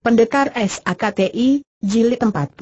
Pendekar SAKTI, Jilid 43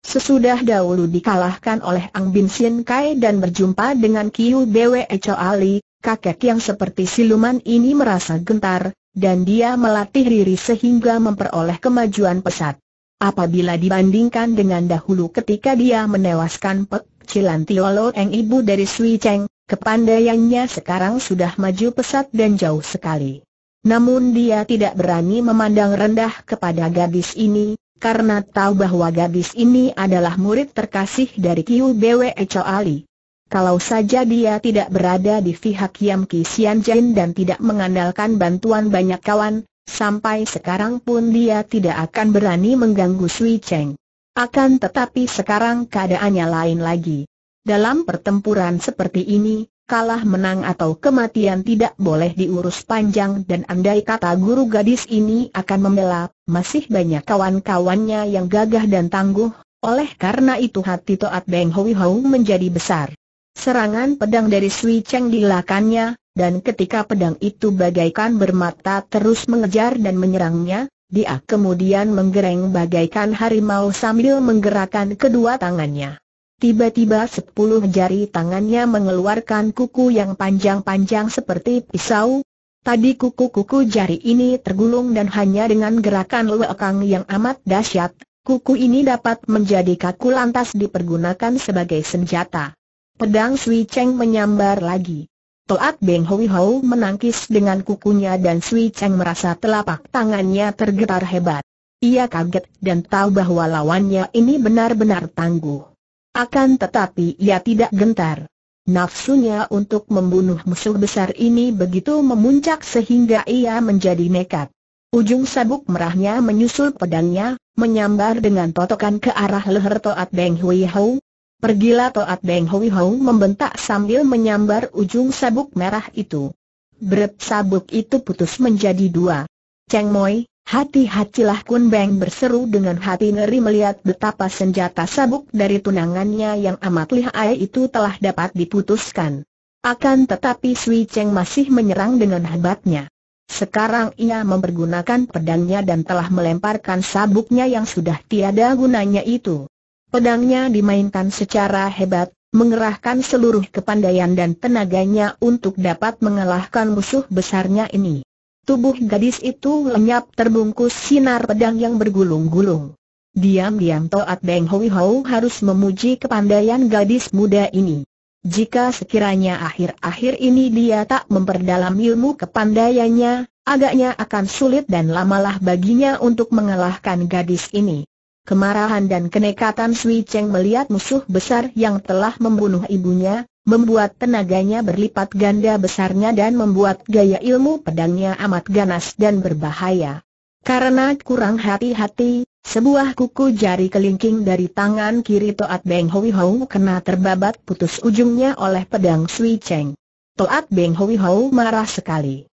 Sesudah dahulu dikalahkan oleh Ang Bin Sien Kai dan berjumpa dengan Kiu Bwe Cho Ali, kakek yang seperti siluman ini merasa gentar, dan dia melatih diri sehingga memperoleh kemajuan pesat. Apabila dibandingkan dengan dahulu ketika dia menewaskan Pek Cilan Tiolo Eng ibu dari Sui Cheng, kepandaiannya sekarang sudah maju pesat dan jauh sekali. Namun dia tidak berani memandang rendah kepada gadis ini, karena tahu bahwa gadis ini adalah murid terkasih dari Kiu Bwe Ali. Kalau saja dia tidak berada di pihak Yam Ki Sian Jin dan tidak mengandalkan bantuan banyak kawan, sampai sekarang pun dia tidak akan berani mengganggu Sui Cheng. Akan tetapi sekarang keadaannya lain lagi. Dalam pertempuran seperti ini, kalah menang atau kematian tidak boleh diurus panjang dan andai kata guru gadis ini akan membela, masih banyak kawan-kawannya yang gagah dan tangguh, oleh karena itu hati Toat Beng Hoi Hou menjadi besar. Serangan pedang dari Sui Cheng dilakannya, dan ketika pedang itu bagaikan bermata terus mengejar dan menyerangnya, dia kemudian menggereng bagaikan harimau sambil menggerakkan kedua tangannya. Tiba-tiba sepuluh jari tangannya mengeluarkan kuku yang panjang-panjang seperti pisau. Tadi kuku-kuku jari ini tergulung dan hanya dengan gerakan luekang yang amat dahsyat, kuku ini dapat menjadi kaku lantas dipergunakan sebagai senjata. Pedang Sui Cheng menyambar lagi. Toat Beng Hui Hou menangkis dengan kukunya dan Sui Cheng merasa telapak tangannya tergetar hebat. Ia kaget dan tahu bahwa lawannya ini benar-benar tangguh. Akan tetapi ia tidak gentar. Nafsunya untuk membunuh musuh besar ini begitu memuncak sehingga ia menjadi nekat. Ujung sabuk merahnya menyusul pedangnya, menyambar dengan totokan ke arah leher Toat Beng Hui Hou. Pergilah Toat Beng Hui Hou membentak sambil menyambar ujung sabuk merah itu. Berat sabuk itu putus menjadi dua. Cheng Moi, Hati-hatilah Kun Beng berseru dengan hati ngeri melihat betapa senjata sabuk dari tunangannya yang amat lihai itu telah dapat diputuskan. Akan tetapi Sui Cheng masih menyerang dengan hebatnya. Sekarang ia mempergunakan pedangnya dan telah melemparkan sabuknya yang sudah tiada gunanya itu. Pedangnya dimainkan secara hebat, mengerahkan seluruh kepandaian dan tenaganya untuk dapat mengalahkan musuh besarnya ini. Tubuh gadis itu lenyap terbungkus sinar pedang yang bergulung-gulung. Diam-diam Toat Beng Hoi Hou harus memuji kepandaian gadis muda ini. Jika sekiranya akhir-akhir ini dia tak memperdalam ilmu kepandaiannya, agaknya akan sulit dan lamalah baginya untuk mengalahkan gadis ini. Kemarahan dan kenekatan Sui Cheng melihat musuh besar yang telah membunuh ibunya, membuat tenaganya berlipat ganda besarnya dan membuat gaya ilmu pedangnya amat ganas dan berbahaya. Karena kurang hati-hati, sebuah kuku jari kelingking dari tangan kiri Toat Beng Hoi Hou kena terbabat putus ujungnya oleh pedang Sui Cheng. Toat Beng Hoi Hou marah sekali.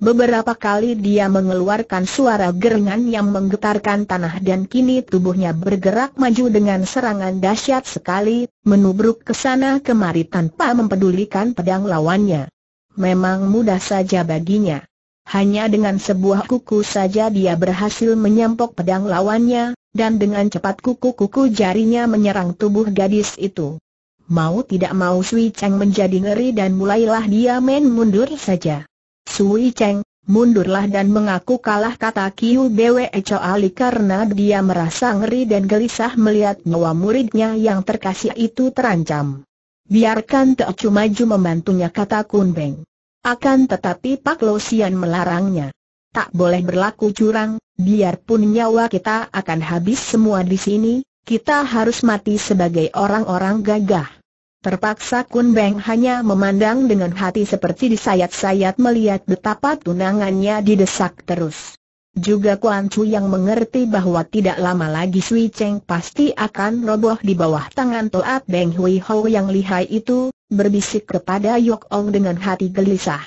Beberapa kali dia mengeluarkan suara gerengan yang menggetarkan tanah dan kini tubuhnya bergerak maju dengan serangan dahsyat sekali, menubruk ke sana kemari tanpa mempedulikan pedang lawannya. Memang mudah saja baginya. Hanya dengan sebuah kuku saja dia berhasil menyampok pedang lawannya, dan dengan cepat kuku-kuku jarinya menyerang tubuh gadis itu. Mau tidak mau Sui Chang menjadi ngeri dan mulailah dia main mundur saja. Sui Cheng, mundurlah dan mengaku kalah kata Kiu Bwe Ali karena dia merasa ngeri dan gelisah melihat nyawa muridnya yang terkasih itu terancam. Biarkan Teocu maju membantunya kata Kun Beng. Akan tetapi Pak Sian melarangnya. Tak boleh berlaku curang, biarpun nyawa kita akan habis semua di sini, kita harus mati sebagai orang-orang gagah. Terpaksa Kun Beng hanya memandang dengan hati seperti disayat-sayat melihat betapa tunangannya didesak terus. Juga Kuan Chu yang mengerti bahwa tidak lama lagi Sui Cheng pasti akan roboh di bawah tangan Toat Beng Hui Ho yang lihai itu, berbisik kepada Yok Ong dengan hati gelisah.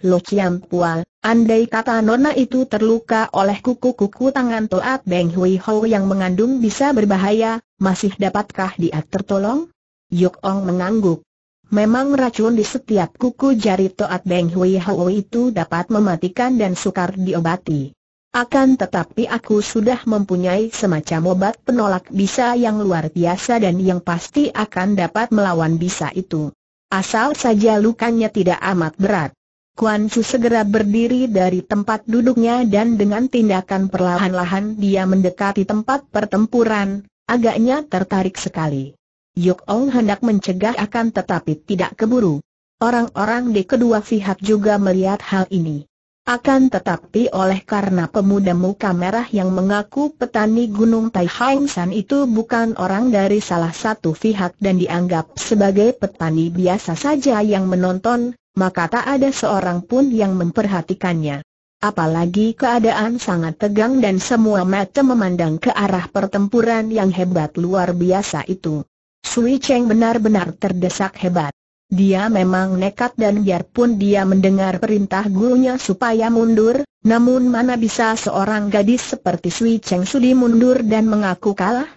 Lo Chiam Pual, andai kata Nona itu terluka oleh kuku-kuku tangan Toat Beng Hui Ho yang mengandung bisa berbahaya, masih dapatkah dia tertolong? Yuk Ong mengangguk. Memang racun di setiap kuku jari Toat Beng Hui Hau itu dapat mematikan dan sukar diobati. Akan tetapi aku sudah mempunyai semacam obat penolak bisa yang luar biasa dan yang pasti akan dapat melawan bisa itu. Asal saja lukanya tidak amat berat. Kuan Chu segera berdiri dari tempat duduknya dan dengan tindakan perlahan-lahan dia mendekati tempat pertempuran, agaknya tertarik sekali. Yok Ong hendak mencegah akan tetapi tidak keburu. Orang-orang di kedua pihak juga melihat hal ini. Akan tetapi oleh karena pemuda muka merah yang mengaku petani Gunung Tai Hang San itu bukan orang dari salah satu pihak dan dianggap sebagai petani biasa saja yang menonton, maka tak ada seorang pun yang memperhatikannya. Apalagi keadaan sangat tegang dan semua mata memandang ke arah pertempuran yang hebat luar biasa itu. Sui Cheng benar-benar terdesak hebat. Dia memang nekat dan biarpun dia mendengar perintah gurunya supaya mundur, namun mana bisa seorang gadis seperti Sui Cheng sudi mundur dan mengaku kalah?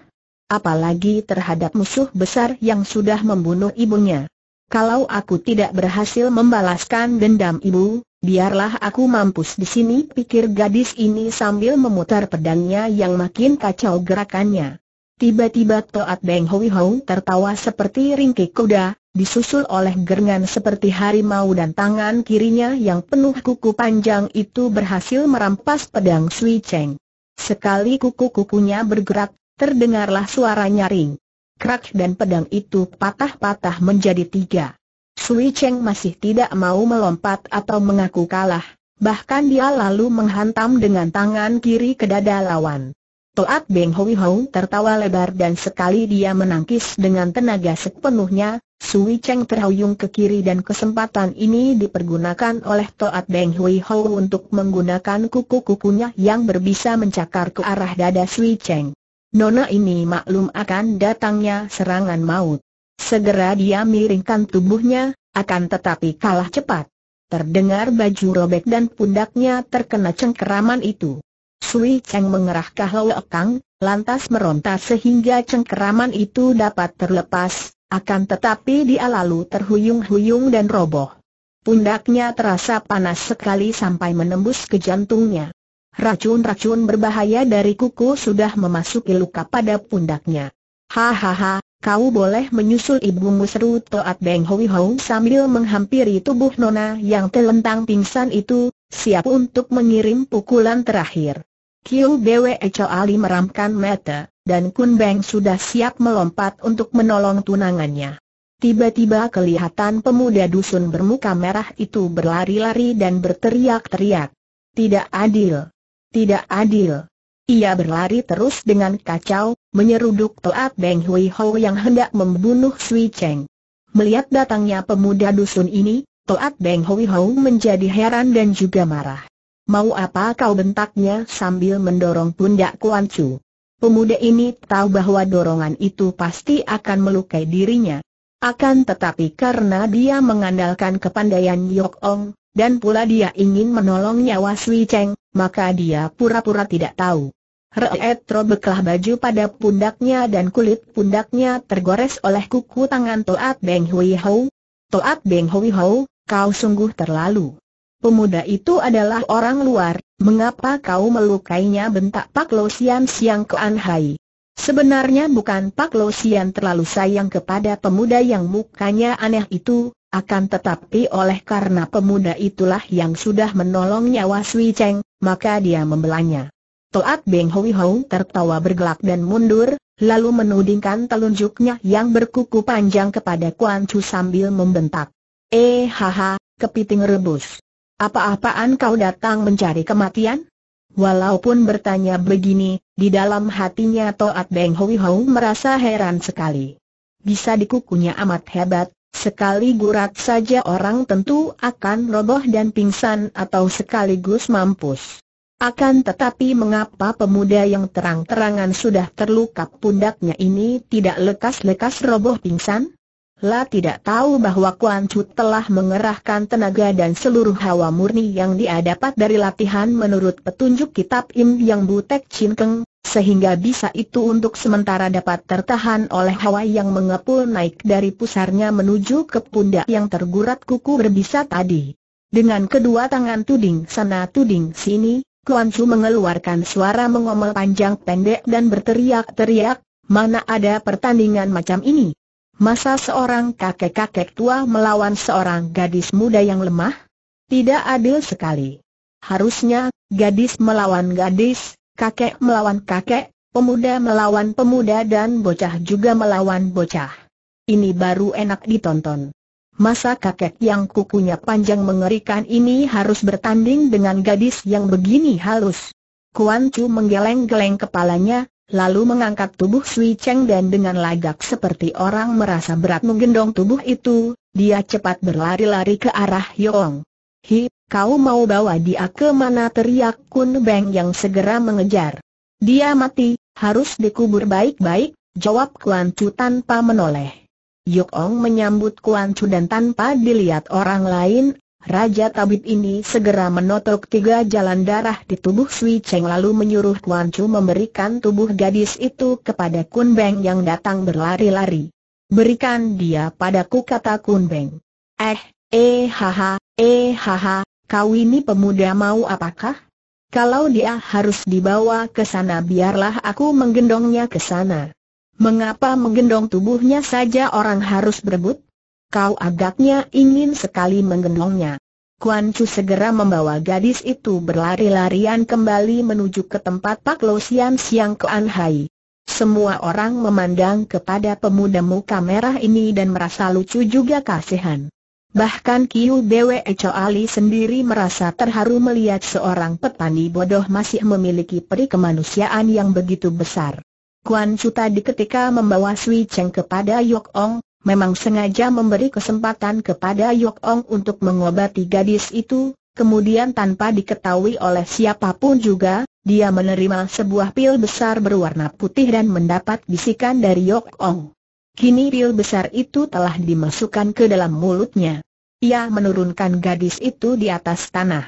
Apalagi terhadap musuh besar yang sudah membunuh ibunya. Kalau aku tidak berhasil membalaskan dendam ibu, biarlah aku mampus di sini pikir gadis ini sambil memutar pedangnya yang makin kacau gerakannya. Tiba-tiba Toat Beng Hui Hou tertawa seperti ringkik kuda, disusul oleh gerengan seperti harimau dan tangan kirinya yang penuh kuku panjang itu berhasil merampas pedang Sui Cheng. Sekali kuku-kukunya bergerak, terdengarlah suara nyaring. Krak dan pedang itu patah-patah menjadi tiga. Sui Cheng masih tidak mau melompat atau mengaku kalah, bahkan dia lalu menghantam dengan tangan kiri ke dada lawan. Toat Beng Hoi Hou tertawa lebar dan sekali dia menangkis dengan tenaga sepenuhnya, Sui Cheng terhuyung ke kiri dan kesempatan ini dipergunakan oleh Toat Beng Hoi Hou untuk menggunakan kuku-kukunya yang berbisa mencakar ke arah dada Sui Cheng. Nona ini maklum akan datangnya serangan maut. Segera dia miringkan tubuhnya, akan tetapi kalah cepat. Terdengar baju robek dan pundaknya terkena cengkeraman itu. Sui Cheng mengerahkan Kang, lantas meronta sehingga cengkeraman itu dapat terlepas, akan tetapi dia lalu terhuyung-huyung dan roboh. Pundaknya terasa panas sekali sampai menembus ke jantungnya. Racun-racun berbahaya dari kuku sudah memasuki luka pada pundaknya. Hahaha, kau boleh menyusul ibumu seru Toat Beng Hoi Hou sambil menghampiri tubuh Nona yang telentang pingsan itu, siap untuk mengirim pukulan terakhir. Kiu Bwe Ali meramkan mata, dan Kun Beng sudah siap melompat untuk menolong tunangannya. Tiba-tiba kelihatan pemuda dusun bermuka merah itu berlari-lari dan berteriak-teriak. Tidak adil! Tidak adil! Ia berlari terus dengan kacau, menyeruduk Toat Beng Hui Ho yang hendak membunuh Sui Cheng. Melihat datangnya pemuda dusun ini, Toat Beng Hui Ho menjadi heran dan juga marah. Mau apa kau bentaknya sambil mendorong pundak Kuan Chu. Pemuda ini tahu bahwa dorongan itu pasti akan melukai dirinya. Akan tetapi karena dia mengandalkan kepandaian Yok Ong, dan pula dia ingin menolong nyawa Sui Cheng, maka dia pura-pura tidak tahu. Reet robeklah baju pada pundaknya dan kulit pundaknya tergores oleh kuku tangan Toat Beng Hui Hou. Toat Beng Hui Hou, kau sungguh terlalu pemuda itu adalah orang luar, mengapa kau melukainya bentak Pak Lo Sian Siang Kuan Hai? Sebenarnya bukan Pak Lo Sian terlalu sayang kepada pemuda yang mukanya aneh itu, akan tetapi oleh karena pemuda itulah yang sudah menolong nyawa Sui Cheng, maka dia membelanya. Toat Beng Hoi Hou tertawa bergelak dan mundur, lalu menudingkan telunjuknya yang berkuku panjang kepada Kuan Chu sambil membentak. Eh haha, kepiting rebus. Apa-apaan kau datang mencari kematian? Walaupun bertanya begini, di dalam hatinya Toat Beng Hui Hou merasa heran sekali. Bisa dikukunya amat hebat, sekali gurat saja orang tentu akan roboh dan pingsan atau sekaligus mampus. Akan tetapi mengapa pemuda yang terang-terangan sudah terluka pundaknya ini tidak lekas-lekas roboh pingsan? La tidak tahu bahwa Kuan Chu telah mengerahkan tenaga dan seluruh hawa murni yang dia dapat dari latihan menurut petunjuk kitab Im Yang Butek Chin Keng, sehingga bisa itu untuk sementara dapat tertahan oleh hawa yang mengepul naik dari pusarnya menuju ke pundak yang tergurat kuku berbisa tadi. Dengan kedua tangan tuding sana tuding sini, Kuan Chu mengeluarkan suara mengomel panjang pendek dan berteriak-teriak, mana ada pertandingan macam ini? Masa seorang kakek-kakek tua melawan seorang gadis muda yang lemah? Tidak adil sekali. Harusnya, gadis melawan gadis, kakek melawan kakek, pemuda melawan pemuda dan bocah juga melawan bocah. Ini baru enak ditonton. Masa kakek yang kukunya panjang mengerikan ini harus bertanding dengan gadis yang begini halus. Kuan Chu menggeleng-geleng kepalanya, Lalu mengangkat tubuh Sui Cheng dan dengan lagak seperti orang merasa berat menggendong tubuh itu, dia cepat berlari-lari ke arah Yong. Hi, kau mau bawa dia ke mana teriak Kun Beng yang segera mengejar. Dia mati, harus dikubur baik-baik, jawab Kuan Chu tanpa menoleh. Yong menyambut Kuan Chu dan tanpa dilihat orang lain, Raja Tabib ini segera menotok tiga jalan darah di tubuh Sui Cheng lalu menyuruh Kuan Chu memberikan tubuh gadis itu kepada Kun Beng yang datang berlari-lari. Berikan dia padaku kata Kun Beng. Eh, eh haha, eh haha, kau ini pemuda mau apakah? Kalau dia harus dibawa ke sana biarlah aku menggendongnya ke sana. Mengapa menggendong tubuhnya saja orang harus berebut? kau agaknya ingin sekali menggenongnya. Kuan Chu segera membawa gadis itu berlari-larian kembali menuju ke tempat Pak Lo Sian Siang Kuan Hai. Semua orang memandang kepada pemuda muka merah ini dan merasa lucu juga kasihan. Bahkan Kiu Bwe Cho Ali sendiri merasa terharu melihat seorang petani bodoh masih memiliki peri kemanusiaan yang begitu besar. Kuan Chu tadi ketika membawa Sui Cheng kepada Yok Ong, memang sengaja memberi kesempatan kepada Yok Ong untuk mengobati gadis itu, kemudian tanpa diketahui oleh siapapun juga, dia menerima sebuah pil besar berwarna putih dan mendapat bisikan dari Yok Ong. Kini pil besar itu telah dimasukkan ke dalam mulutnya. Ia menurunkan gadis itu di atas tanah.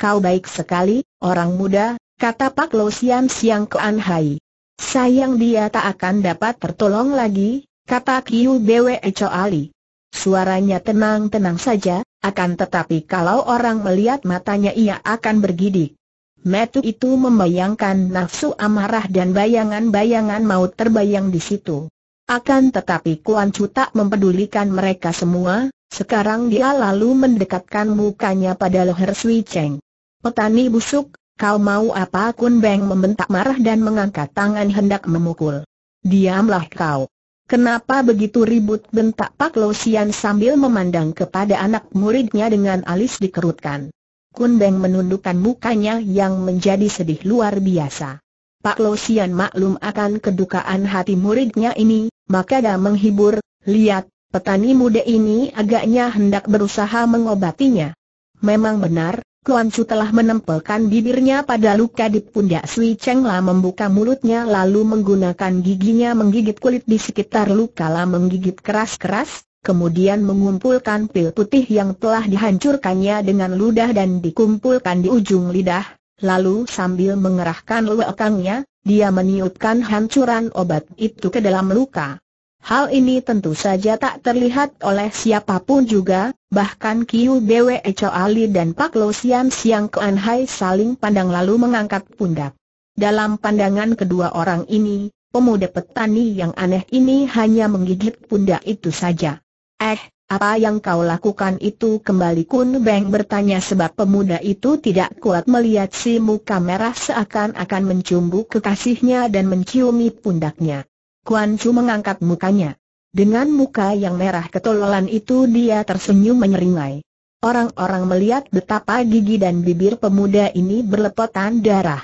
Kau baik sekali, orang muda, kata Pak Lo Sian Siang Ke An Hai. Sayang dia tak akan dapat tertolong lagi, kata Kiu Bwe Choali. Suaranya tenang-tenang saja, akan tetapi kalau orang melihat matanya ia akan bergidik. Metu itu membayangkan nafsu amarah dan bayangan-bayangan maut terbayang di situ. Akan tetapi Kuan Chu tak mempedulikan mereka semua, sekarang dia lalu mendekatkan mukanya pada leher Sui Cheng. Petani busuk, kau mau apa Kun Beng membentak marah dan mengangkat tangan hendak memukul. Diamlah kau. Kenapa begitu ribut bentak Pak Losian sambil memandang kepada anak muridnya dengan alis dikerutkan. Kun Beng menundukkan mukanya yang menjadi sedih luar biasa. Pak Losian maklum akan kedukaan hati muridnya ini, maka dia menghibur, lihat, petani muda ini agaknya hendak berusaha mengobatinya. Memang benar, Kuan Chu telah menempelkan bibirnya pada luka di pundak Sui Cheng La membuka mulutnya lalu menggunakan giginya menggigit kulit di sekitar luka La menggigit keras-keras, kemudian mengumpulkan pil putih yang telah dihancurkannya dengan ludah dan dikumpulkan di ujung lidah, lalu sambil mengerahkan luekangnya, dia meniupkan hancuran obat itu ke dalam luka. Hal ini tentu saja tak terlihat oleh siapapun juga, bahkan Kiu Bwe Ali dan Pak Lo Sian Siang Kuan Hai saling pandang lalu mengangkat pundak. Dalam pandangan kedua orang ini, pemuda petani yang aneh ini hanya menggigit pundak itu saja. Eh, apa yang kau lakukan itu kembali Kun Beng bertanya sebab pemuda itu tidak kuat melihat si muka merah seakan-akan mencumbu kekasihnya dan menciumi pundaknya. Kuan Chu mengangkat mukanya. Dengan muka yang merah ketololan itu dia tersenyum menyeringai. Orang-orang melihat betapa gigi dan bibir pemuda ini berlepotan darah.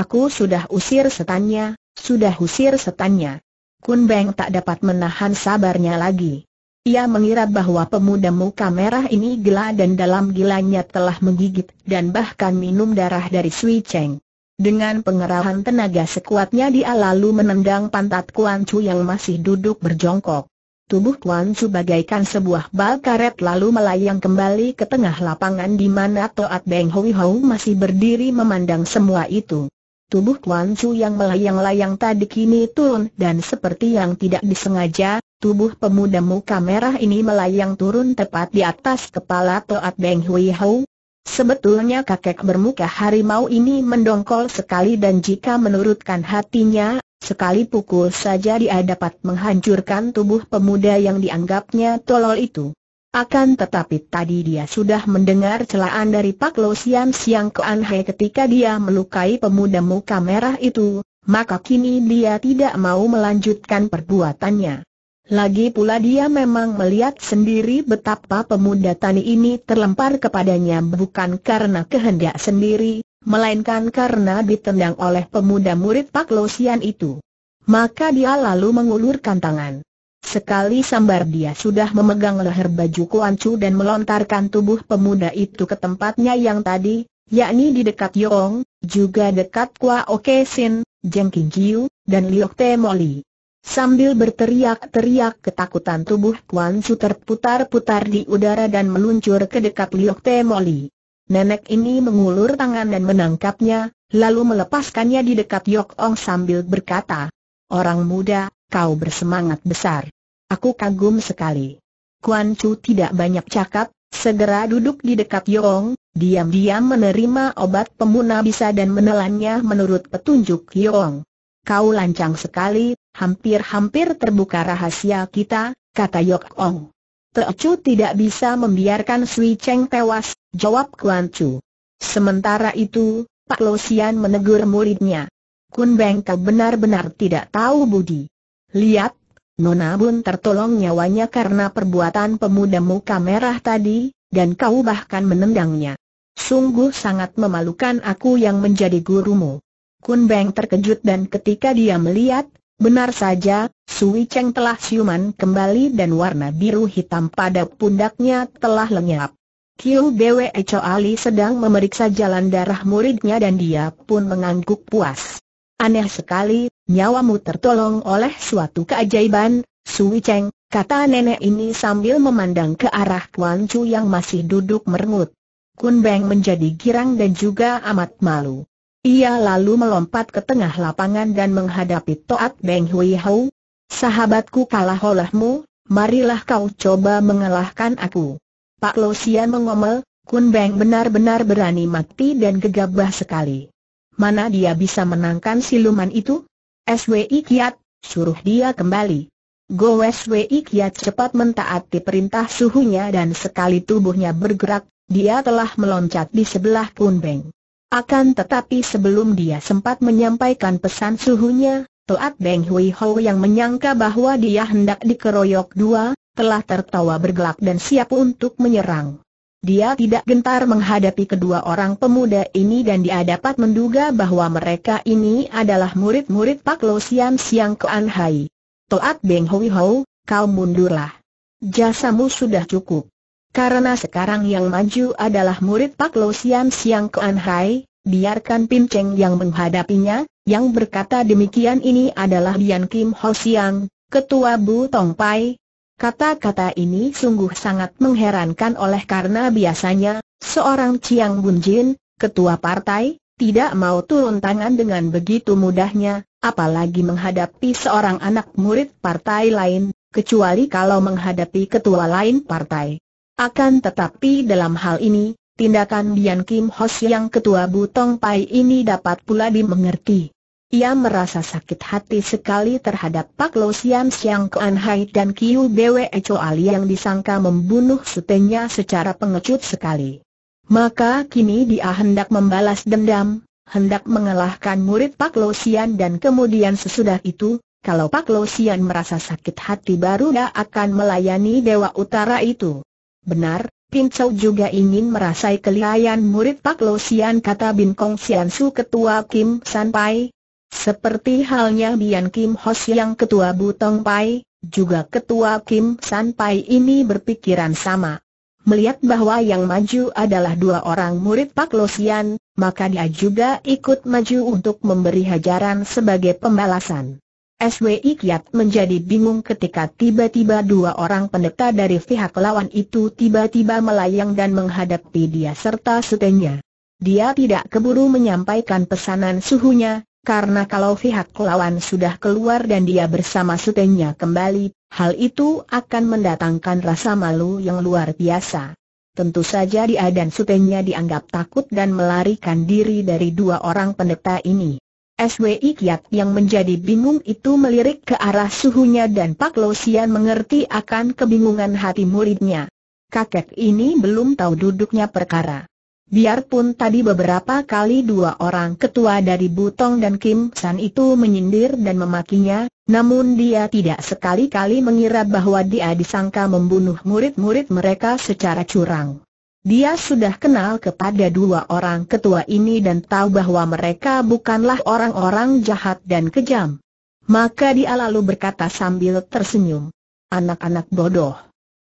Aku sudah usir setannya, sudah usir setannya. Kun Beng tak dapat menahan sabarnya lagi. Ia mengira bahwa pemuda muka merah ini gila dan dalam gilanya telah menggigit dan bahkan minum darah dari Sui Cheng. Dengan pengerahan tenaga sekuatnya dia lalu menendang pantat Kuan Chu yang masih duduk berjongkok. Tubuh Kuan Chu bagaikan sebuah bal karet lalu melayang kembali ke tengah lapangan di mana Toat Beng Hui Hou masih berdiri memandang semua itu. Tubuh Kuan Chu yang melayang-layang tadi kini turun dan seperti yang tidak disengaja, tubuh pemuda muka merah ini melayang turun tepat di atas kepala Toat Beng Hui Hou, Sebetulnya kakek bermuka harimau ini mendongkol sekali dan jika menurutkan hatinya, sekali pukul saja dia dapat menghancurkan tubuh pemuda yang dianggapnya tolol itu. Akan tetapi tadi dia sudah mendengar celaan dari Pak Lo Sian Siang ke Anhe ketika dia melukai pemuda muka merah itu, maka kini dia tidak mau melanjutkan perbuatannya. Lagi pula dia memang melihat sendiri betapa pemuda tani ini terlempar kepadanya bukan karena kehendak sendiri, melainkan karena ditendang oleh pemuda murid Pak Losian itu. Maka dia lalu mengulurkan tangan. Sekali sambar dia sudah memegang leher baju Kuancu dan melontarkan tubuh pemuda itu ke tempatnya yang tadi, yakni di dekat Yong, juga dekat Kwa Oke Sin, Jeng King Kiu, dan Liok Te Moli. Sambil berteriak-teriak ketakutan tubuh Kuan Su terputar-putar di udara dan meluncur ke dekat Liok Te Moli. Nenek ini mengulur tangan dan menangkapnya, lalu melepaskannya di dekat Yok Ong sambil berkata, Orang muda, kau bersemangat besar. Aku kagum sekali. Kuan Chu tidak banyak cakap, segera duduk di dekat Yok Ong, diam-diam menerima obat pemuna bisa dan menelannya menurut petunjuk Yok Ong. Kau lancang sekali, hampir-hampir terbuka rahasia kita, kata Yok Ong. Teocu tidak bisa membiarkan Sui Cheng tewas, jawab Kuan Chu. Sementara itu, Pak Lo Sian menegur muridnya. Kun Beng kau benar-benar tidak tahu budi. Lihat, Nona Bun tertolong nyawanya karena perbuatan pemuda muka merah tadi, dan kau bahkan menendangnya. Sungguh sangat memalukan aku yang menjadi gurumu. Kun Beng terkejut dan ketika dia melihat, Benar saja, Sui Cheng telah siuman kembali dan warna biru hitam pada pundaknya telah lenyap. Kiu Bwe Cho Ali sedang memeriksa jalan darah muridnya dan dia pun mengangguk puas. Aneh sekali, nyawamu tertolong oleh suatu keajaiban, Sui Cheng, kata nenek ini sambil memandang ke arah Kuan Chu yang masih duduk merengut. Kun Beng menjadi girang dan juga amat malu. Ia lalu melompat ke tengah lapangan dan menghadapi Toat Beng Hui Hou. Sahabatku kalah olehmu, marilah kau coba mengalahkan aku. Pak Sian mengomel, Kun Beng benar-benar berani mati dan gegabah sekali. Mana dia bisa menangkan siluman itu? SWI Kiat, suruh dia kembali. Go SWI Kiat cepat mentaati perintah suhunya dan sekali tubuhnya bergerak, dia telah meloncat di sebelah Kun Beng. Akan tetapi sebelum dia sempat menyampaikan pesan suhunya, Toat Beng Hui Ho yang menyangka bahwa dia hendak dikeroyok dua, telah tertawa bergelak dan siap untuk menyerang. Dia tidak gentar menghadapi kedua orang pemuda ini dan dia dapat menduga bahwa mereka ini adalah murid-murid Pak Lo Sian Siang Kuan Hai. Toat Beng Hui Ho, kau mundurlah. Jasamu sudah cukup. Karena sekarang yang maju adalah murid Pak Lo Sian Siang Kuan Hai, biarkan Pim Cheng yang menghadapinya, yang berkata demikian ini adalah Dian Kim Ho Siang, Ketua Bu Tong Pai. Kata-kata ini sungguh sangat mengherankan oleh karena biasanya, seorang Chiang Bun Jin, Ketua Partai, tidak mau turun tangan dengan begitu mudahnya, apalagi menghadapi seorang anak murid partai lain, kecuali kalau menghadapi ketua lain partai. Akan tetapi dalam hal ini, tindakan Dian Kim Hos yang ketua Butong Pai ini dapat pula dimengerti. Ia merasa sakit hati sekali terhadap Pak Lo Siam Siang Kuan Hai dan Kiu Bwe Cho Ali yang disangka membunuh sutenya secara pengecut sekali. Maka kini dia hendak membalas dendam, hendak mengalahkan murid Pak Lo Sian dan kemudian sesudah itu, kalau Pak Lo Sian merasa sakit hati baru dia akan melayani Dewa Utara itu. Benar, Pincau juga ingin merasai kelihayan murid Pak Lo Sian kata Bin Kong Sian Su ketua Kim San Pai. Seperti halnya Bian Kim Ho yang ketua Butong Pai, juga ketua Kim San Pai ini berpikiran sama. Melihat bahwa yang maju adalah dua orang murid Pak Lo Sian, maka dia juga ikut maju untuk memberi hajaran sebagai pembalasan. SWI Kiat menjadi bingung ketika tiba-tiba dua orang pendeta dari pihak lawan itu tiba-tiba melayang dan menghadapi dia serta setenya. Dia tidak keburu menyampaikan pesanan suhunya, karena kalau pihak lawan sudah keluar dan dia bersama setenya kembali, hal itu akan mendatangkan rasa malu yang luar biasa. Tentu saja dia dan sutenya dianggap takut dan melarikan diri dari dua orang pendeta ini. SWI Kiat yang menjadi bingung itu melirik ke arah suhunya dan Pak Losian mengerti akan kebingungan hati muridnya. Kakek ini belum tahu duduknya perkara. Biarpun tadi beberapa kali dua orang ketua dari Butong dan Kim San itu menyindir dan memakinya, namun dia tidak sekali-kali mengira bahwa dia disangka membunuh murid-murid mereka secara curang. Dia sudah kenal kepada dua orang ketua ini dan tahu bahwa mereka bukanlah orang-orang jahat dan kejam. Maka dia lalu berkata sambil tersenyum. Anak-anak bodoh.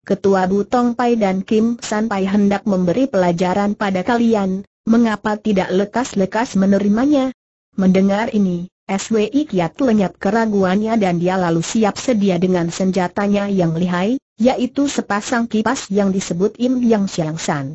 Ketua Butong Pai dan Kim San Pai hendak memberi pelajaran pada kalian, mengapa tidak lekas-lekas menerimanya? Mendengar ini, SWI kiat lenyap keraguannya dan dia lalu siap sedia dengan senjatanya yang lihai, yaitu sepasang kipas yang disebut Im Yang Siang San.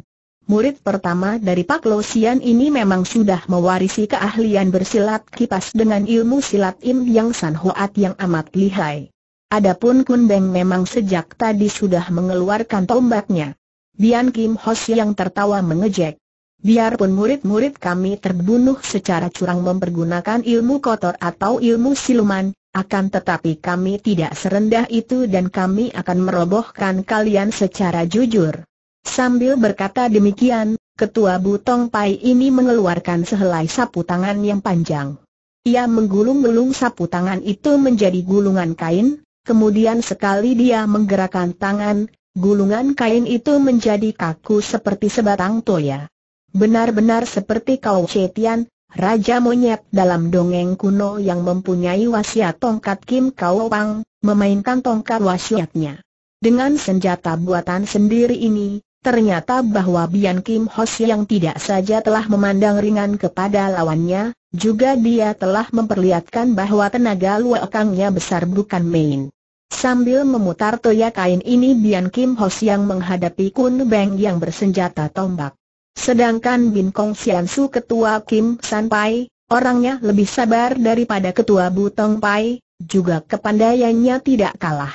Murid pertama dari Pak Lo Sian ini memang sudah mewarisi keahlian bersilat kipas dengan ilmu silat Im Yang San Hoat yang amat lihai. Adapun Kun Beng memang sejak tadi sudah mengeluarkan tombaknya. Bian Kim Hos yang tertawa mengejek. Biarpun murid-murid kami terbunuh secara curang mempergunakan ilmu kotor atau ilmu siluman, akan tetapi kami tidak serendah itu dan kami akan merobohkan kalian secara jujur. Sambil berkata demikian, ketua Butong Pai ini mengeluarkan sehelai sapu tangan yang panjang. Ia menggulung-gulung sapu tangan itu menjadi gulungan kain, kemudian sekali dia menggerakkan tangan, gulungan kain itu menjadi kaku seperti sebatang toya. Benar-benar seperti kau cetian, Raja Monyet dalam dongeng kuno yang mempunyai wasiat tongkat Kim Kau Pang, memainkan tongkat wasiatnya. Dengan senjata buatan sendiri ini, ternyata bahwa Bian Kim Hos yang tidak saja telah memandang ringan kepada lawannya, juga dia telah memperlihatkan bahwa tenaga kangnya besar bukan main. Sambil memutar toya kain ini Bian Kim Hos yang menghadapi Kun Beng yang bersenjata tombak. Sedangkan Bin Kong Sian Su ketua Kim San Pai, orangnya lebih sabar daripada ketua Butong Pai, juga kepandaiannya tidak kalah.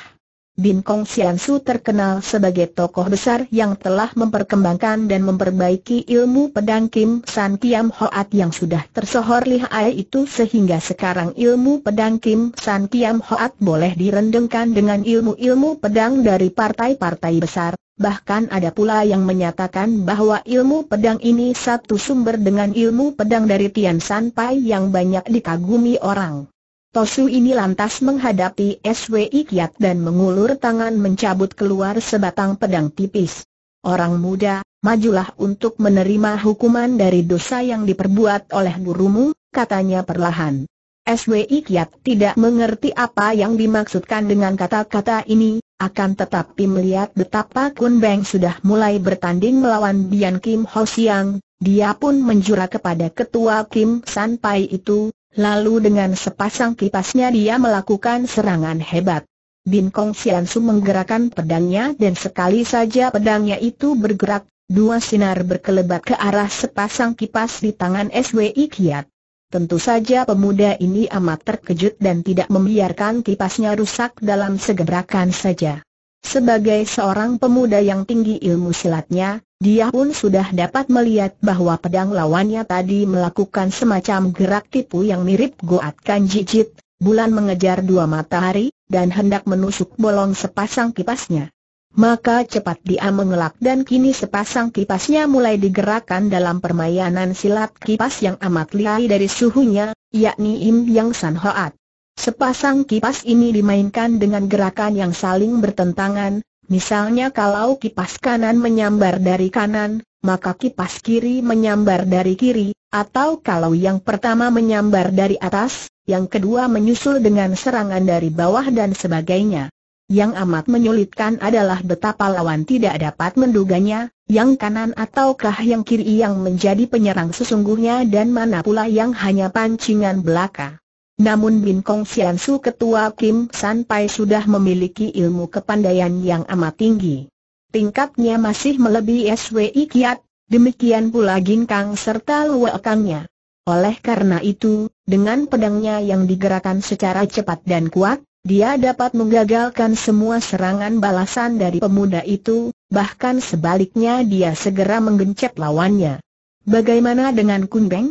Bin Kong Sian Su terkenal sebagai tokoh besar yang telah memperkembangkan dan memperbaiki ilmu pedang Kim San Kiam Hoat yang sudah tersohor lihai itu sehingga sekarang ilmu pedang Kim San Kiam Hoat boleh direndengkan dengan ilmu-ilmu pedang dari partai-partai besar. Bahkan ada pula yang menyatakan bahwa ilmu pedang ini satu sumber dengan ilmu pedang dari Tian San Pai yang banyak dikagumi orang. Tosu ini lantas menghadapi SWI Kiat dan mengulur tangan mencabut keluar sebatang pedang tipis. Orang muda, majulah untuk menerima hukuman dari dosa yang diperbuat oleh gurumu, katanya perlahan. SWI Kiat tidak mengerti apa yang dimaksudkan dengan kata-kata ini, akan tetapi melihat betapa Kun Beng sudah mulai bertanding melawan Bian Kim Ho Siang, dia pun menjura kepada ketua Kim San Pai itu, Lalu dengan sepasang kipasnya dia melakukan serangan hebat. Bin Kong Sian Su menggerakkan pedangnya dan sekali saja pedangnya itu bergerak, dua sinar berkelebat ke arah sepasang kipas di tangan SWI Kiat. Tentu saja pemuda ini amat terkejut dan tidak membiarkan kipasnya rusak dalam segerakan saja. Sebagai seorang pemuda yang tinggi ilmu silatnya, dia pun sudah dapat melihat bahwa pedang lawannya tadi melakukan semacam gerak tipu yang mirip goat kanjicit, bulan mengejar dua matahari, dan hendak menusuk bolong sepasang kipasnya. Maka cepat dia mengelak dan kini sepasang kipasnya mulai digerakkan dalam permainan silat kipas yang amat liar dari suhunya, yakni Im Yang San Hoat. Sepasang kipas ini dimainkan dengan gerakan yang saling bertentangan, Misalnya kalau kipas kanan menyambar dari kanan, maka kipas kiri menyambar dari kiri, atau kalau yang pertama menyambar dari atas, yang kedua menyusul dengan serangan dari bawah dan sebagainya. Yang amat menyulitkan adalah betapa lawan tidak dapat menduganya, yang kanan ataukah yang kiri yang menjadi penyerang sesungguhnya dan mana pula yang hanya pancingan belaka. Namun Bin Kong Sian Su ketua Kim San Pai sudah memiliki ilmu kepandaian yang amat tinggi. Tingkatnya masih melebihi SWI Kiat, demikian pula Gin Kang serta Lue Kangnya. Oleh karena itu, dengan pedangnya yang digerakkan secara cepat dan kuat, dia dapat menggagalkan semua serangan balasan dari pemuda itu, bahkan sebaliknya dia segera menggencet lawannya. Bagaimana dengan Kun Beng?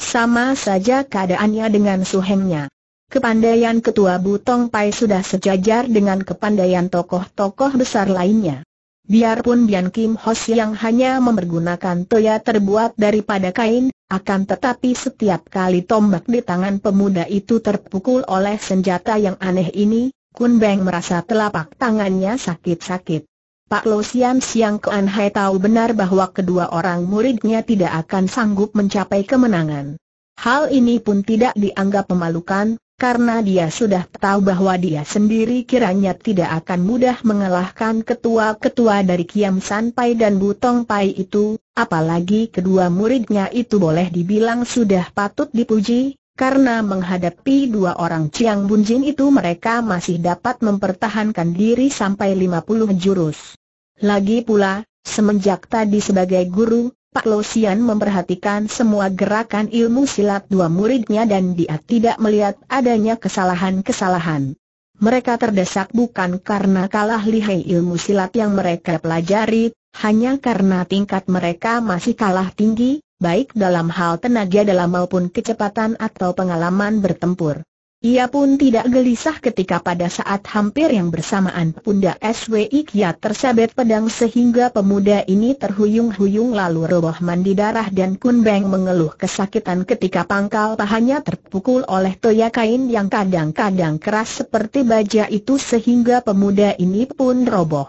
Sama saja keadaannya dengan suhengnya. Kepandaian Ketua Butong Pai sudah sejajar dengan kepandaian tokoh-tokoh besar lainnya. Biarpun Bian Kim Hos yang hanya mempergunakan toya terbuat daripada kain, akan tetapi setiap kali tombak di tangan pemuda itu terpukul oleh senjata yang aneh ini, Kun Beng merasa telapak tangannya sakit-sakit. Pak Lo Sian Siang Kuan Hai tahu benar bahwa kedua orang muridnya tidak akan sanggup mencapai kemenangan. Hal ini pun tidak dianggap memalukan, karena dia sudah tahu bahwa dia sendiri kiranya tidak akan mudah mengalahkan ketua-ketua dari Kiam San Pai dan Butong Pai itu, apalagi kedua muridnya itu boleh dibilang sudah patut dipuji, karena menghadapi dua orang Chiang Bunjin itu mereka masih dapat mempertahankan diri sampai 50 jurus. Lagi pula, semenjak tadi sebagai guru, Pak Losian memperhatikan semua gerakan ilmu silat dua muridnya dan dia tidak melihat adanya kesalahan-kesalahan. Mereka terdesak bukan karena kalah lihai ilmu silat yang mereka pelajari, hanya karena tingkat mereka masih kalah tinggi, baik dalam hal tenaga dalam maupun kecepatan atau pengalaman bertempur. Ia pun tidak gelisah ketika pada saat hampir yang bersamaan pundak SWI Kia tersabet pedang sehingga pemuda ini terhuyung-huyung lalu roboh mandi darah dan Kun Beng mengeluh kesakitan ketika pangkal pahanya terpukul oleh toya kain yang kadang-kadang keras seperti baja itu sehingga pemuda ini pun roboh.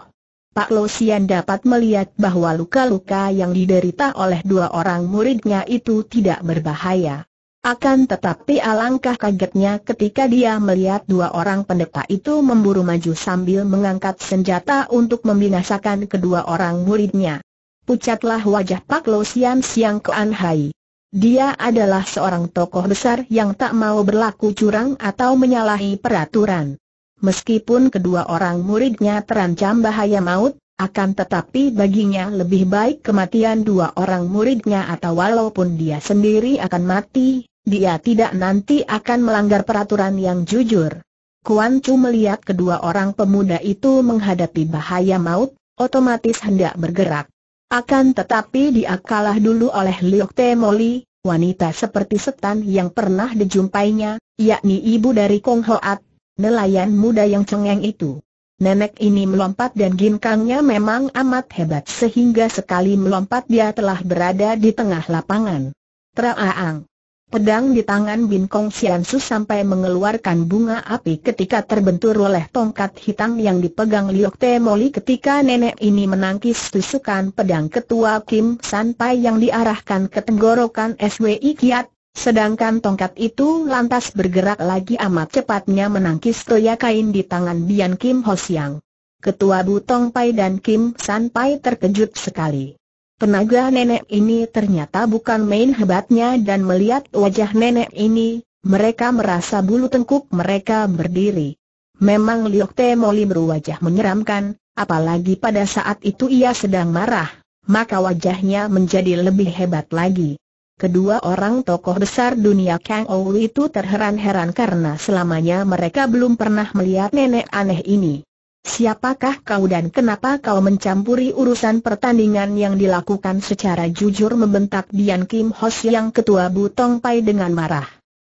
Pak Losian dapat melihat bahwa luka-luka yang diderita oleh dua orang muridnya itu tidak berbahaya. Akan tetapi alangkah kagetnya ketika dia melihat dua orang pendeta itu memburu maju sambil mengangkat senjata untuk membinasakan kedua orang muridnya. Pucatlah wajah Pak Losian Siang Kuan Hai. Dia adalah seorang tokoh besar yang tak mau berlaku curang atau menyalahi peraturan. Meskipun kedua orang muridnya terancam bahaya maut, akan tetapi baginya lebih baik kematian dua orang muridnya atau walaupun dia sendiri akan mati, dia tidak nanti akan melanggar peraturan yang jujur. Kuan Chu melihat kedua orang pemuda itu menghadapi bahaya maut, otomatis hendak bergerak. Akan tetapi dia kalah dulu oleh Liok Moli, wanita seperti setan yang pernah dijumpainya, yakni ibu dari Kong Hoat, nelayan muda yang cengeng itu. Nenek ini melompat dan ginkangnya memang amat hebat sehingga sekali melompat dia telah berada di tengah lapangan. Traaang. Pedang di tangan Bin Kong Siansu sampai mengeluarkan bunga api ketika terbentur oleh tongkat hitam yang dipegang Liok Te Moli ketika nenek ini menangkis tusukan pedang ketua Kim Sanpai yang diarahkan ke tenggorokan SWI Kiat Sedangkan tongkat itu lantas bergerak lagi amat cepatnya menangkis toya kain di tangan Bian Kim Ho Siang. Ketua Butong Pai dan Kim San Pai terkejut sekali. Tenaga nenek ini ternyata bukan main hebatnya dan melihat wajah nenek ini, mereka merasa bulu tengkuk mereka berdiri. Memang Liok Te Moli berwajah menyeramkan, apalagi pada saat itu ia sedang marah, maka wajahnya menjadi lebih hebat lagi. Kedua orang tokoh besar dunia Kang Ou itu terheran-heran karena selamanya mereka belum pernah melihat nenek aneh ini. Siapakah kau dan kenapa kau mencampuri urusan pertandingan yang dilakukan secara jujur membentak Dian Kim Hos yang ketua Butong Pai dengan marah.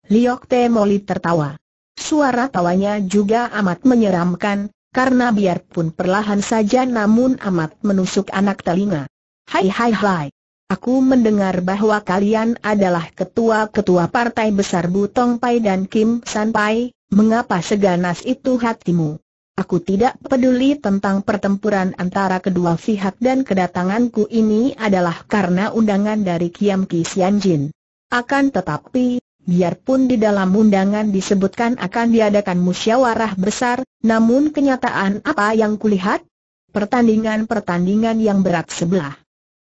Liok Te Moli tertawa. Suara tawanya juga amat menyeramkan, karena biarpun perlahan saja namun amat menusuk anak telinga. Hai hai hai. Aku mendengar bahwa kalian adalah ketua-ketua partai besar Butong Pai dan Kim San Pai, mengapa seganas itu hatimu? Aku tidak peduli tentang pertempuran antara kedua pihak dan kedatanganku ini adalah karena undangan dari Kiam Ki Sian Jin. Akan tetapi, biarpun di dalam undangan disebutkan akan diadakan musyawarah besar, namun kenyataan apa yang kulihat? Pertandingan-pertandingan yang berat sebelah.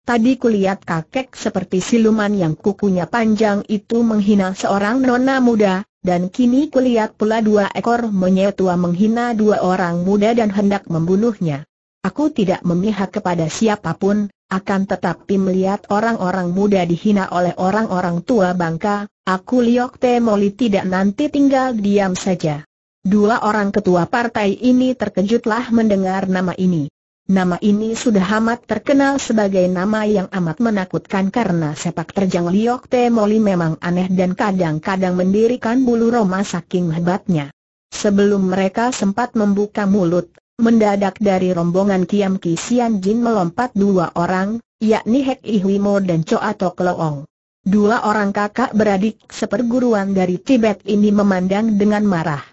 Tadi kulihat kakek seperti siluman yang kukunya panjang itu menghina seorang nona muda, dan kini kulihat pula dua ekor monyet tua menghina dua orang muda dan hendak membunuhnya. Aku tidak memihak kepada siapapun, akan tetapi melihat orang-orang muda dihina oleh orang-orang tua bangka, aku Liok Te tidak nanti tinggal diam saja. Dua orang ketua partai ini terkejutlah mendengar nama ini. Nama ini sudah amat terkenal sebagai nama yang amat menakutkan karena sepak terjang Liok Te memang aneh dan kadang-kadang mendirikan bulu roma saking hebatnya. Sebelum mereka sempat membuka mulut, mendadak dari rombongan Kiam Ki Jin melompat dua orang, yakni Hek Ihwimo dan Choa Tok Loong. Dua orang kakak beradik seperguruan dari Tibet ini memandang dengan marah.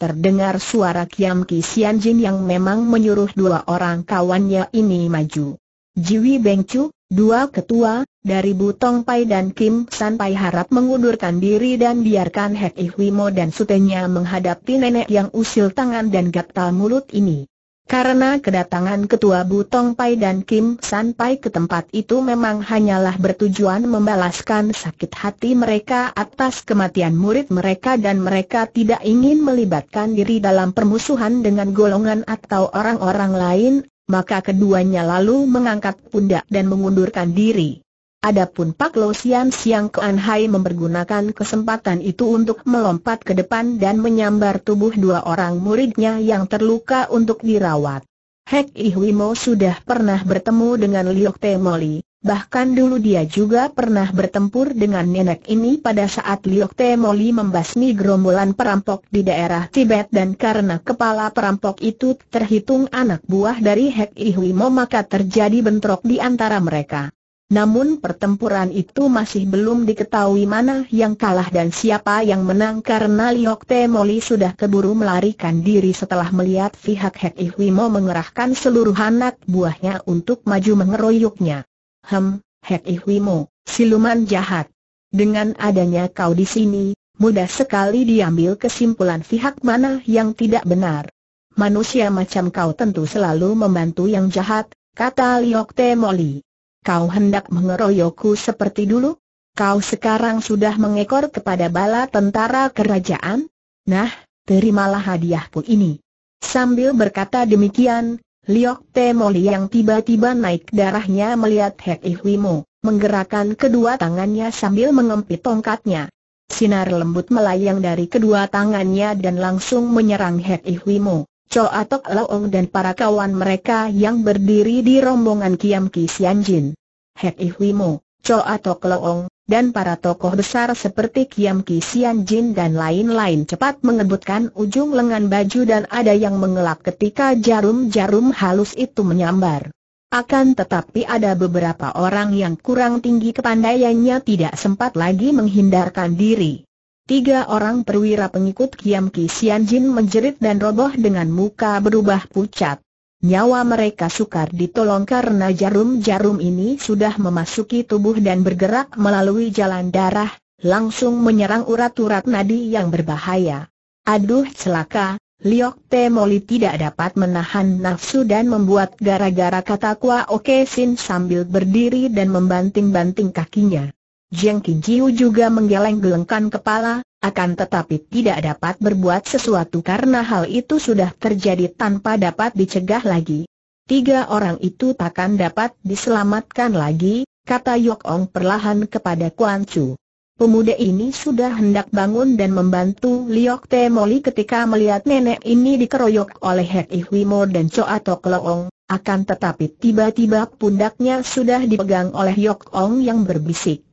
Terdengar suara Kiam Ki Jin yang memang menyuruh dua orang kawannya ini maju. Jiwi Beng Chu, dua ketua, dari Butong Pai dan Kim San Pai harap mengundurkan diri dan biarkan Hek Ihwimo dan sutenya menghadapi nenek yang usil tangan dan gatal mulut ini. Karena kedatangan ketua Butong Pai dan Kim San Pai ke tempat itu memang hanyalah bertujuan membalaskan sakit hati mereka atas kematian murid mereka dan mereka tidak ingin melibatkan diri dalam permusuhan dengan golongan atau orang-orang lain, maka keduanya lalu mengangkat pundak dan mengundurkan diri. Adapun Pak Lo Sian Siang Kuan Hai mempergunakan kesempatan itu untuk melompat ke depan dan menyambar tubuh dua orang muridnya yang terluka untuk dirawat. Hek Ihwimo sudah pernah bertemu dengan Liok Temoli, bahkan dulu dia juga pernah bertempur dengan nenek ini pada saat Liok Temoli membasmi gerombolan perampok di daerah Tibet dan karena kepala perampok itu terhitung anak buah dari Hek Ihwimo maka terjadi bentrok di antara mereka. Namun pertempuran itu masih belum diketahui mana yang kalah dan siapa yang menang karena Liok Te Moli sudah keburu melarikan diri setelah melihat pihak Hek Ihwimo mengerahkan seluruh anak buahnya untuk maju mengeroyoknya. Hem, Hek Ihwimo, siluman jahat. Dengan adanya kau di sini, mudah sekali diambil kesimpulan pihak mana yang tidak benar. Manusia macam kau tentu selalu membantu yang jahat, kata Liok Te Moli kau hendak mengeroyokku seperti dulu? Kau sekarang sudah mengekor kepada bala tentara kerajaan? Nah, terimalah hadiahku ini. Sambil berkata demikian, Liok Temoli yang tiba-tiba naik darahnya melihat Hek Ihwimo, menggerakkan kedua tangannya sambil mengempit tongkatnya. Sinar lembut melayang dari kedua tangannya dan langsung menyerang Hek Ihwimo. Cho Atok Laong dan para kawan mereka yang berdiri di rombongan Kiam Ki Jin. Hek Ihwimo, Cho Atok Laong, dan para tokoh besar seperti Kiam Ki Jin dan lain-lain cepat mengebutkan ujung lengan baju dan ada yang mengelak ketika jarum-jarum halus itu menyambar. Akan tetapi ada beberapa orang yang kurang tinggi kepandaiannya tidak sempat lagi menghindarkan diri. Tiga orang perwira pengikut Kiam Ki Sian Jin menjerit dan roboh dengan muka berubah pucat. Nyawa mereka sukar ditolong karena jarum-jarum ini sudah memasuki tubuh dan bergerak melalui jalan darah, langsung menyerang urat-urat nadi yang berbahaya. Aduh celaka, Liok Te Moli tidak dapat menahan nafsu dan membuat gara-gara kata kuah Oke Sin sambil berdiri dan membanting-banting kakinya. Jeng Kijiu juga menggeleng-gelengkan kepala, akan tetapi tidak dapat berbuat sesuatu karena hal itu sudah terjadi tanpa dapat dicegah lagi. Tiga orang itu takkan dapat diselamatkan lagi, kata Yok Ong perlahan kepada Kuan Chu. Pemuda ini sudah hendak bangun dan membantu Liok Te Moli ketika melihat nenek ini dikeroyok oleh Hek Ihwimo dan Choa Tok Leong, akan tetapi tiba-tiba pundaknya sudah dipegang oleh Yok Ong yang berbisik.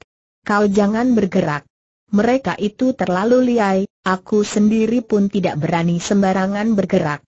Kau jangan bergerak. Mereka itu terlalu liai, aku sendiri pun tidak berani sembarangan bergerak.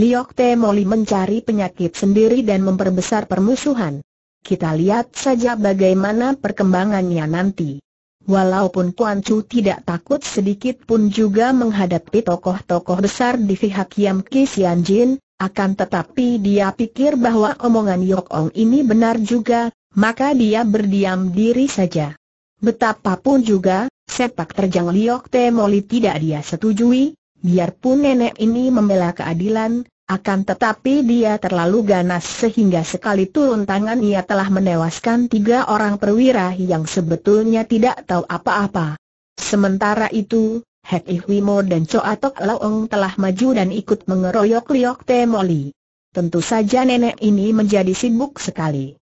Liok Moli mencari penyakit sendiri dan memperbesar permusuhan. Kita lihat saja bagaimana perkembangannya nanti. Walaupun Kuan Chu tidak takut sedikit pun juga menghadapi tokoh-tokoh besar di pihak Yam Ki Jin, akan tetapi dia pikir bahwa omongan Yok Ong ini benar juga, maka dia berdiam diri saja. Betapapun juga, sepak terjang Liok Temoli tidak dia setujui, biarpun nenek ini membela keadilan, akan tetapi dia terlalu ganas sehingga sekali turun tangan ia telah menewaskan tiga orang perwira yang sebetulnya tidak tahu apa-apa. Sementara itu, Hek Ihwimo dan Choa Tok Laong telah maju dan ikut mengeroyok Liok Temoli. Tentu saja nenek ini menjadi sibuk sekali.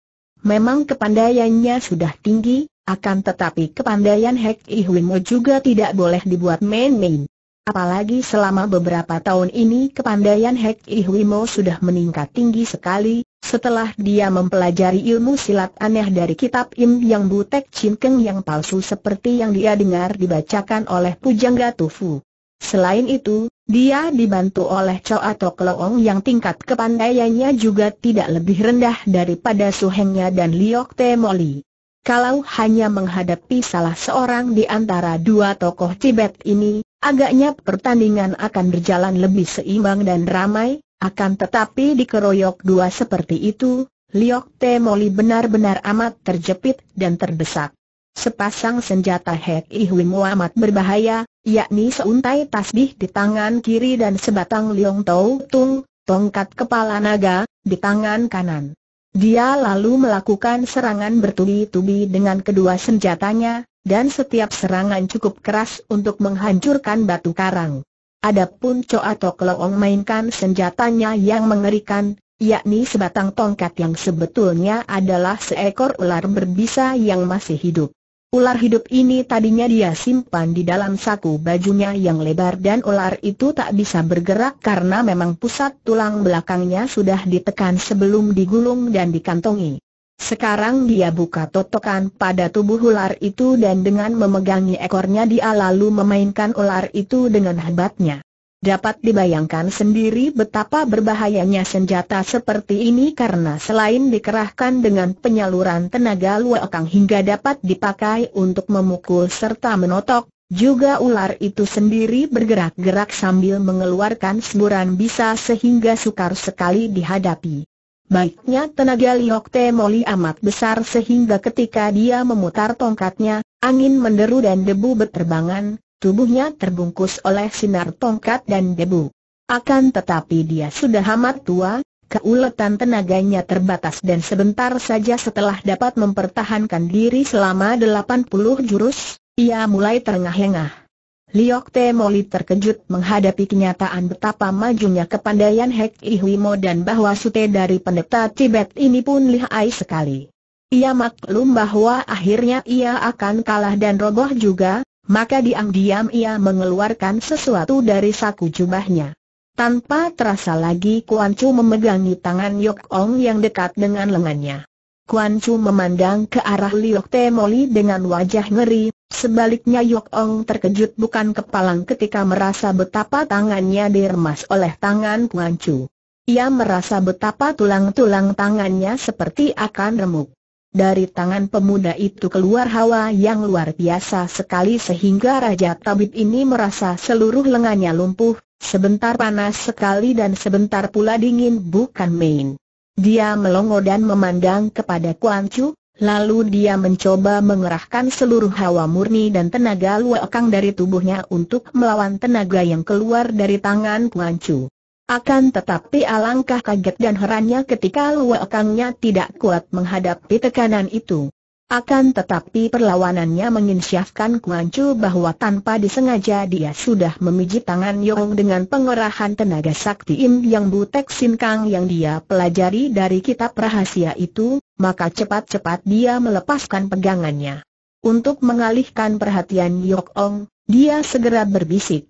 Memang kepandaiannya sudah tinggi, akan tetapi kepandaian Hek ihwimo juga tidak boleh dibuat main-main. Apalagi selama beberapa tahun ini kepandaian Hek Ihwimo sudah meningkat tinggi sekali, setelah dia mempelajari ilmu silat aneh dari kitab Im Yang Butek Cinkeng yang palsu seperti yang dia dengar dibacakan oleh Pujangga Tufu. Selain itu, dia dibantu oleh Cho atau kloong yang tingkat kepandaiannya juga tidak lebih rendah daripada suhengnya dan Liok Temoli. Kalau hanya menghadapi salah seorang di antara dua tokoh Tibet ini, agaknya pertandingan akan berjalan lebih seimbang dan ramai, akan tetapi dikeroyok dua seperti itu, Liok Temoli benar-benar amat terjepit dan terdesak. Sepasang senjata Hek Ihwim amat berbahaya, yakni seuntai tasbih di tangan kiri dan sebatang liong tau tung, tongkat kepala naga, di tangan kanan. Dia lalu melakukan serangan bertubi-tubi dengan kedua senjatanya, dan setiap serangan cukup keras untuk menghancurkan batu karang. Adapun Cho atau Kloong mainkan senjatanya yang mengerikan, yakni sebatang tongkat yang sebetulnya adalah seekor ular berbisa yang masih hidup. Ular hidup ini tadinya dia simpan di dalam saku bajunya yang lebar dan ular itu tak bisa bergerak karena memang pusat tulang belakangnya sudah ditekan sebelum digulung dan dikantongi. Sekarang dia buka totokan pada tubuh ular itu dan dengan memegangi ekornya dia lalu memainkan ular itu dengan hebatnya. Dapat dibayangkan sendiri betapa berbahayanya senjata seperti ini karena selain dikerahkan dengan penyaluran tenaga luakang hingga dapat dipakai untuk memukul serta menotok, juga ular itu sendiri bergerak-gerak sambil mengeluarkan semburan bisa sehingga sukar sekali dihadapi. Baiknya tenaga Liok Temoli amat besar sehingga ketika dia memutar tongkatnya, angin menderu dan debu berterbangan, Tubuhnya terbungkus oleh sinar tongkat dan debu. Akan tetapi dia sudah amat tua, keuletan tenaganya terbatas dan sebentar saja setelah dapat mempertahankan diri selama 80 jurus, ia mulai terengah-engah. Liok Te Moli terkejut menghadapi kenyataan betapa majunya kepandaian Hek Mo dan bahwa sute dari pendeta Tibet ini pun lihai sekali. Ia maklum bahwa akhirnya ia akan kalah dan roboh juga, maka diam-diam ia mengeluarkan sesuatu dari saku jubahnya. Tanpa terasa lagi Kuan Chu memegangi tangan Yok Ong yang dekat dengan lengannya. Kuan Chu memandang ke arah Liok Temoli dengan wajah ngeri, sebaliknya Yok Ong terkejut bukan kepalang ketika merasa betapa tangannya diremas oleh tangan Kuan Chu. Ia merasa betapa tulang-tulang tangannya seperti akan remuk. Dari tangan pemuda itu keluar hawa yang luar biasa sekali sehingga Raja Tabib ini merasa seluruh lengannya lumpuh, sebentar panas sekali dan sebentar pula dingin bukan main. Dia melongo dan memandang kepada Kuan Chu, lalu dia mencoba mengerahkan seluruh hawa murni dan tenaga luakang dari tubuhnya untuk melawan tenaga yang keluar dari tangan Kuan Chu. Akan tetapi alangkah kaget dan herannya ketika luakangnya tidak kuat menghadapi tekanan itu. Akan tetapi perlawanannya menginsyafkan Kuan bahwa tanpa disengaja dia sudah memijit tangan Yong dengan pengerahan tenaga sakti Im yang butek Sin Kang yang dia pelajari dari kitab rahasia itu, maka cepat-cepat dia melepaskan pegangannya. Untuk mengalihkan perhatian Yong, dia segera berbisik.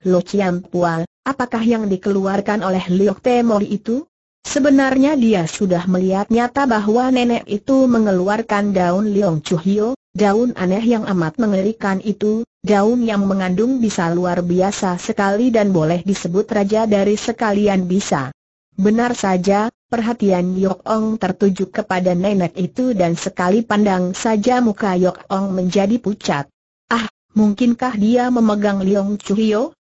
Lo Chiam Pua, apakah yang dikeluarkan oleh Liok Temori itu? Sebenarnya dia sudah melihat nyata bahwa nenek itu mengeluarkan daun Liong Chuhio, daun aneh yang amat mengerikan itu, daun yang mengandung bisa luar biasa sekali dan boleh disebut raja dari sekalian bisa. Benar saja, perhatian Yok Ong tertuju kepada nenek itu dan sekali pandang saja muka Yok Ong menjadi pucat. Ah, mungkinkah dia memegang Liong Chuhio?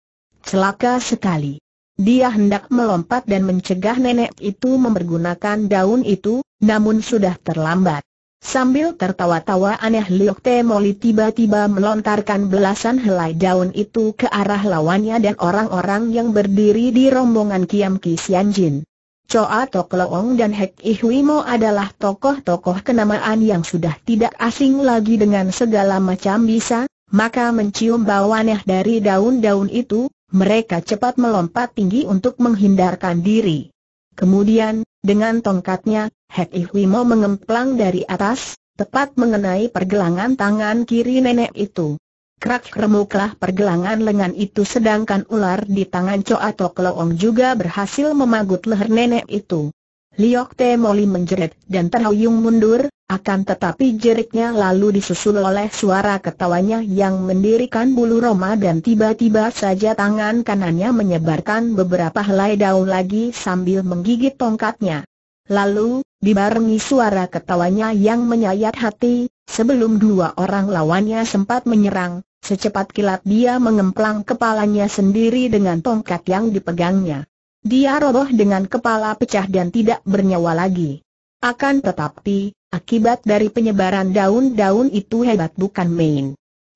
Celaka sekali. Dia hendak melompat dan mencegah nenek itu mempergunakan daun itu, namun sudah terlambat. Sambil tertawa-tawa aneh Liok Temoli tiba-tiba melontarkan belasan helai daun itu ke arah lawannya dan orang-orang yang berdiri di rombongan Kiam Ki Jin. Choa Tok Leong dan Hek Ihwimo adalah tokoh-tokoh kenamaan yang sudah tidak asing lagi dengan segala macam bisa, maka mencium bau aneh dari daun-daun itu, mereka cepat melompat tinggi untuk menghindarkan diri. Kemudian, dengan tongkatnya, Hek Ihwimo mengemplang dari atas, tepat mengenai pergelangan tangan kiri nenek itu. Krak remuklah pergelangan lengan itu sedangkan ular di tangan Coa Tokloong juga berhasil memagut leher nenek itu. Liok Te Moli menjerit dan terhuyung mundur, akan tetapi jeriknya lalu disusul oleh suara ketawanya yang mendirikan bulu roma dan tiba-tiba saja tangan kanannya menyebarkan beberapa helai daun lagi sambil menggigit tongkatnya. Lalu, dibarengi suara ketawanya yang menyayat hati, sebelum dua orang lawannya sempat menyerang, secepat kilat dia mengemplang kepalanya sendiri dengan tongkat yang dipegangnya. Dia roboh dengan kepala pecah dan tidak bernyawa lagi. Akan tetapi, akibat dari penyebaran daun-daun itu hebat bukan main.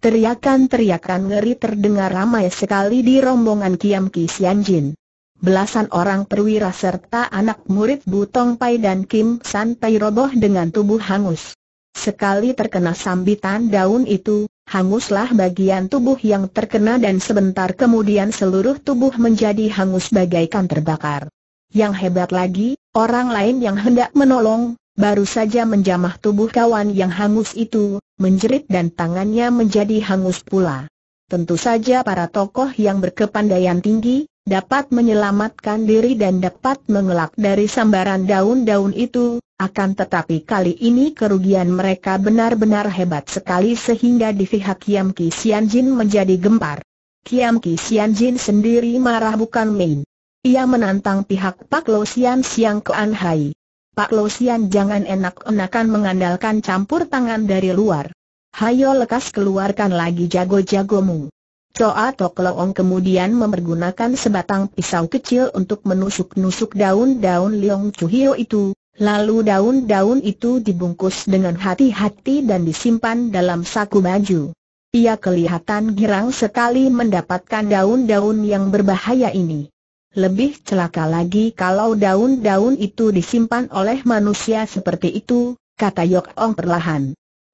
Teriakan-teriakan ngeri terdengar ramai sekali di rombongan Kiam Ki Jin. Belasan orang perwira serta anak murid Butong Pai dan Kim San Pai roboh dengan tubuh hangus. Sekali terkena sambitan daun itu, hanguslah bagian tubuh yang terkena dan sebentar kemudian seluruh tubuh menjadi hangus bagaikan terbakar. Yang hebat lagi, orang lain yang hendak menolong, baru saja menjamah tubuh kawan yang hangus itu, menjerit dan tangannya menjadi hangus pula. Tentu saja para tokoh yang berkepandaian tinggi, dapat menyelamatkan diri dan dapat mengelak dari sambaran daun-daun itu, akan tetapi kali ini kerugian mereka benar-benar hebat sekali sehingga di pihak Kiam Ki Jin menjadi gempar. Kiam Ki Jin sendiri marah bukan main. Ia menantang pihak Pak Lo Sian Siang An Hai. Pak Lo Sian jangan enak-enakan mengandalkan campur tangan dari luar. Hayo lekas keluarkan lagi jago-jagomu. Coa Tok Loong kemudian mempergunakan sebatang pisau kecil untuk menusuk-nusuk daun-daun Leong Chuhio itu, Lalu daun-daun itu dibungkus dengan hati-hati dan disimpan dalam saku baju. Ia kelihatan girang sekali mendapatkan daun-daun yang berbahaya ini. Lebih celaka lagi kalau daun-daun itu disimpan oleh manusia seperti itu, kata Yok Ong perlahan.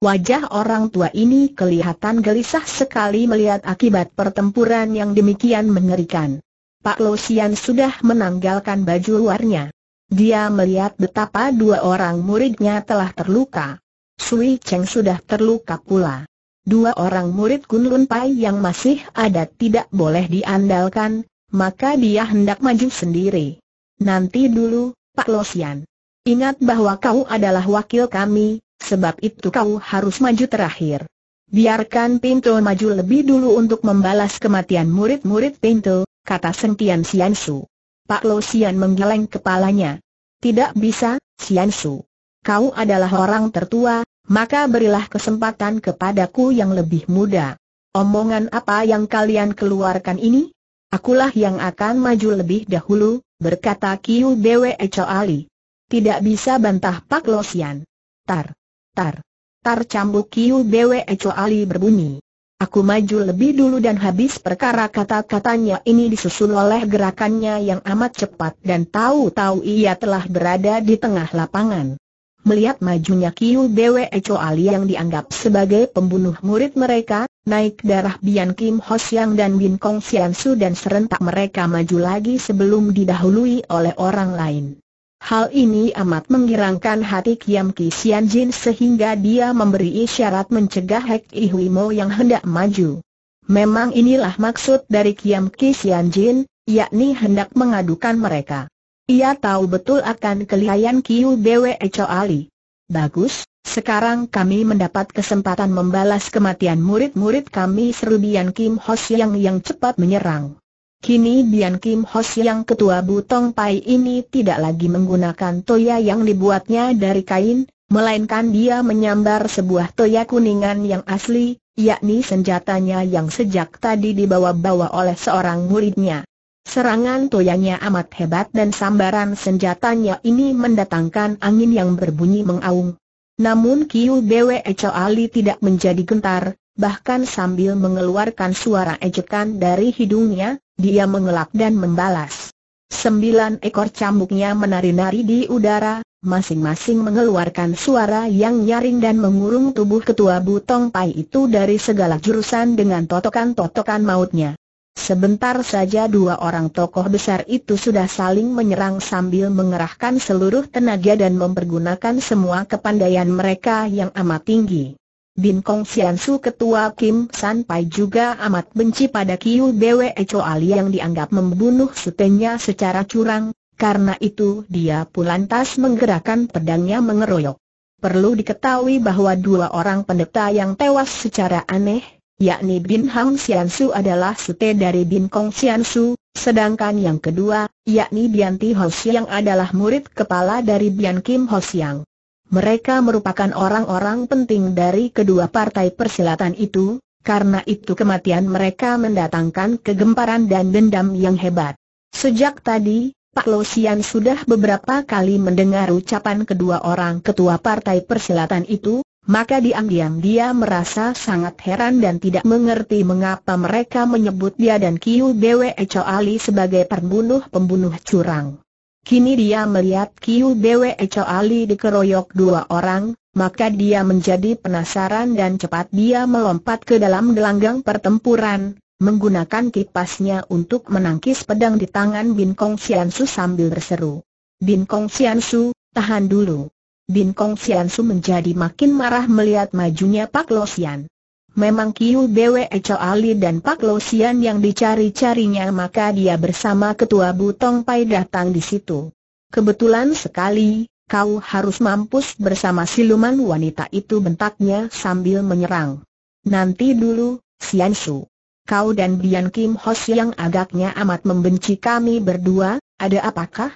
Wajah orang tua ini kelihatan gelisah sekali melihat akibat pertempuran yang demikian mengerikan. Pak Losian sudah menanggalkan baju luarnya. Dia melihat betapa dua orang muridnya telah terluka. Sui Cheng sudah terluka pula. Dua orang murid Kun Lun Pai yang masih ada tidak boleh diandalkan, maka dia hendak maju sendiri. Nanti dulu, Pak Losian. Ingat bahwa kau adalah wakil kami, sebab itu kau harus maju terakhir. Biarkan Pinto maju lebih dulu untuk membalas kematian murid-murid Pinto, kata Sentian Siansu. Pak Lo Sian menggeleng kepalanya. Tidak bisa, Sian Su. Kau adalah orang tertua, maka berilah kesempatan kepadaku yang lebih muda. Omongan apa yang kalian keluarkan ini? Akulah yang akan maju lebih dahulu, berkata Kiu Bwe Ali. Tidak bisa bantah Pak Lo Sian. Tar, tar, tar cambuk Kiu Bwe Ali berbunyi. Aku maju lebih dulu dan habis perkara kata-katanya ini disusul oleh gerakannya yang amat cepat dan tahu-tahu ia telah berada di tengah lapangan. Melihat majunya Kiu Bwe Ali yang dianggap sebagai pembunuh murid mereka, naik darah Bian Kim Ho Siang dan Bin Kong Sian Su dan serentak mereka maju lagi sebelum didahului oleh orang lain. Hal ini amat menggirangkan hati Kiam Ki Sian Jin sehingga dia memberi isyarat mencegah Hek Ihui Mo yang hendak maju. Memang inilah maksud dari Kiam Ki Sian Jin, yakni hendak mengadukan mereka. Ia tahu betul akan kelihayan Kiu Bwe Ali. Bagus, sekarang kami mendapat kesempatan membalas kematian murid-murid kami serubian Kim Ho Siang yang cepat menyerang. Kini Bian Kim Hos yang ketua Butong Pai ini tidak lagi menggunakan toya yang dibuatnya dari kain, melainkan dia menyambar sebuah toya kuningan yang asli, yakni senjatanya yang sejak tadi dibawa-bawa oleh seorang muridnya. Serangan toyanya amat hebat dan sambaran senjatanya ini mendatangkan angin yang berbunyi mengaung. Namun Kiu Bwe Ali tidak menjadi gentar, bahkan sambil mengeluarkan suara ejekan dari hidungnya, dia mengelak dan membalas. Sembilan ekor cambuknya menari-nari di udara, masing-masing mengeluarkan suara yang nyaring dan mengurung tubuh ketua Butong Pai itu dari segala jurusan dengan totokan-totokan mautnya. Sebentar saja dua orang tokoh besar itu sudah saling menyerang sambil mengerahkan seluruh tenaga dan mempergunakan semua kepandaian mereka yang amat tinggi. Bin Kong Sian Su ketua Kim San Pai juga amat benci pada Kiu Bwe Ali yang dianggap membunuh sutenya secara curang, karena itu dia pun lantas menggerakkan pedangnya mengeroyok. Perlu diketahui bahwa dua orang pendeta yang tewas secara aneh, yakni Bin Hang Sian Su adalah sute dari Bin Kong Sian Su, sedangkan yang kedua, yakni Bian Ti Ho Siang adalah murid kepala dari Bian Kim Ho Siang. Mereka merupakan orang-orang penting dari kedua partai persilatan itu, karena itu kematian mereka mendatangkan kegemparan dan dendam yang hebat. Sejak tadi, Pak Losian sudah beberapa kali mendengar ucapan kedua orang ketua partai persilatan itu, maka diam-diam dia merasa sangat heran dan tidak mengerti mengapa mereka menyebut dia dan Kiu Bwe Choali sebagai pembunuh-pembunuh curang. Kini dia melihat Kiu Bwe Ali dikeroyok dua orang, maka dia menjadi penasaran dan cepat dia melompat ke dalam gelanggang pertempuran, menggunakan kipasnya untuk menangkis pedang di tangan Bin Kong Sian Su sambil berseru. Bin Kong Sian Su, tahan dulu. Bin Kong Sian Su menjadi makin marah melihat majunya Pak Losian. Memang Kiu Bwe Ali dan Pak Lo Sian yang dicari-carinya maka dia bersama ketua Butong Pai datang di situ. Kebetulan sekali, kau harus mampus bersama siluman wanita itu bentaknya sambil menyerang. Nanti dulu, Sian Su. Kau dan Bian Kim Hos yang agaknya amat membenci kami berdua, ada apakah?